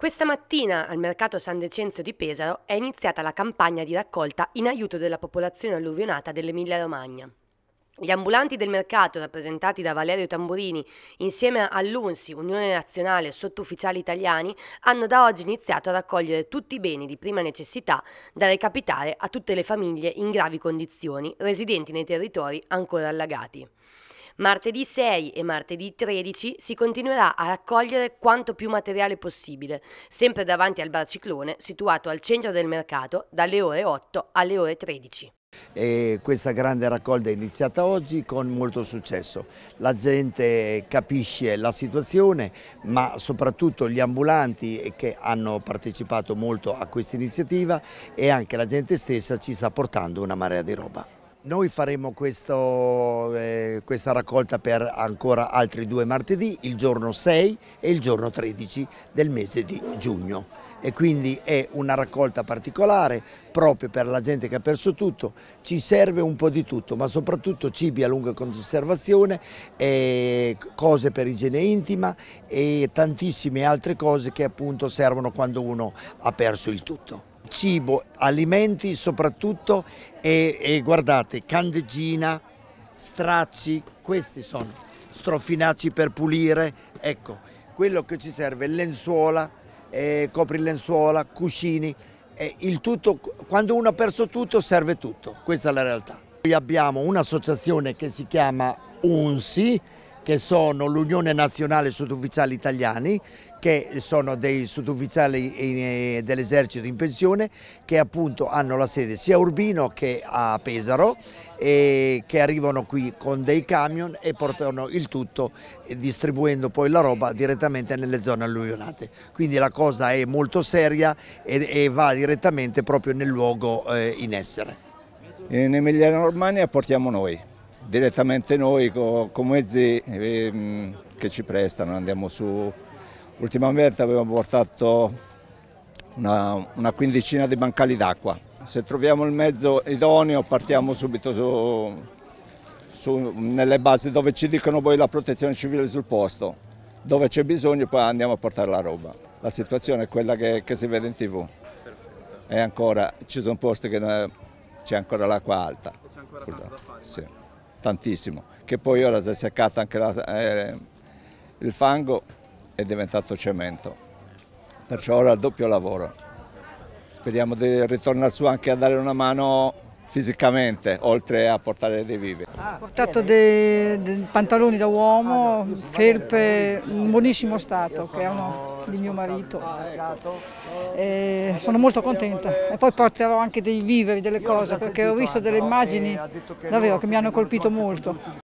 Questa mattina al mercato San Decenzio di Pesaro è iniziata la campagna di raccolta in aiuto della popolazione alluvionata dell'Emilia Romagna. Gli ambulanti del mercato, rappresentati da Valerio Tamburini, insieme all'UNSI, Unione Nazionale Sottufficiali Italiani, hanno da oggi iniziato a raccogliere tutti i beni di prima necessità da recapitare a tutte le famiglie in gravi condizioni, residenti nei territori ancora allagati. Martedì 6 e martedì 13 si continuerà a raccogliere quanto più materiale possibile, sempre davanti al bar Ciclone situato al centro del mercato dalle ore 8 alle ore 13. E questa grande raccolta è iniziata oggi con molto successo. La gente capisce la situazione, ma soprattutto gli ambulanti che hanno partecipato molto a questa iniziativa e anche la gente stessa ci sta portando una marea di roba. Noi faremo questo, eh, questa raccolta per ancora altri due martedì, il giorno 6 e il giorno 13 del mese di giugno e quindi è una raccolta particolare proprio per la gente che ha perso tutto, ci serve un po' di tutto, ma soprattutto cibi a lunga conservazione, cose per igiene intima e tantissime altre cose che appunto servono quando uno ha perso il tutto cibo, alimenti soprattutto e, e guardate, candeggina, stracci, questi sono strofinacci per pulire, ecco, quello che ci serve, lenzuola, eh, lenzuola, cuscini, eh, il tutto, quando uno ha perso tutto serve tutto, questa è la realtà. Noi abbiamo un'associazione che si chiama UNSI, che sono l'Unione Nazionale Sottufficiali Italiani, che sono dei sottufficiali eh, dell'esercito in pensione, che appunto hanno la sede sia a Urbino che a Pesaro e che arrivano qui con dei camion e portano il tutto eh, distribuendo poi la roba direttamente nelle zone alluvionate. Quindi la cosa è molto seria e, e va direttamente proprio nel luogo eh, in essere. In Emilia Romagna portiamo noi direttamente noi co, con mezzi eh, che ci prestano, andiamo su. Ultimamente abbiamo portato una, una quindicina di bancali d'acqua. Se troviamo il mezzo idoneo partiamo subito su, su, nelle basi dove ci dicono poi la protezione civile sul posto, dove c'è bisogno poi andiamo a portare la roba. La situazione è quella che, che si vede in tv. Perfetto. E ancora ci sono posti che eh, c'è ancora l'acqua alta. C'è ancora tanto da fare. Sì tantissimo, che poi ora si è seccato anche la, eh, il fango è diventato cemento, perciò ora il doppio lavoro. Speriamo di ritornare su anche a dare una mano fisicamente, oltre a portare dei vivi. Ho portato dei, dei pantaloni da uomo, felpe in buonissimo stato, che è uno di mio marito. E sono molto contenta e poi porterò anche dei viveri, delle cose, perché ho visto delle immagini davvero che mi hanno colpito molto.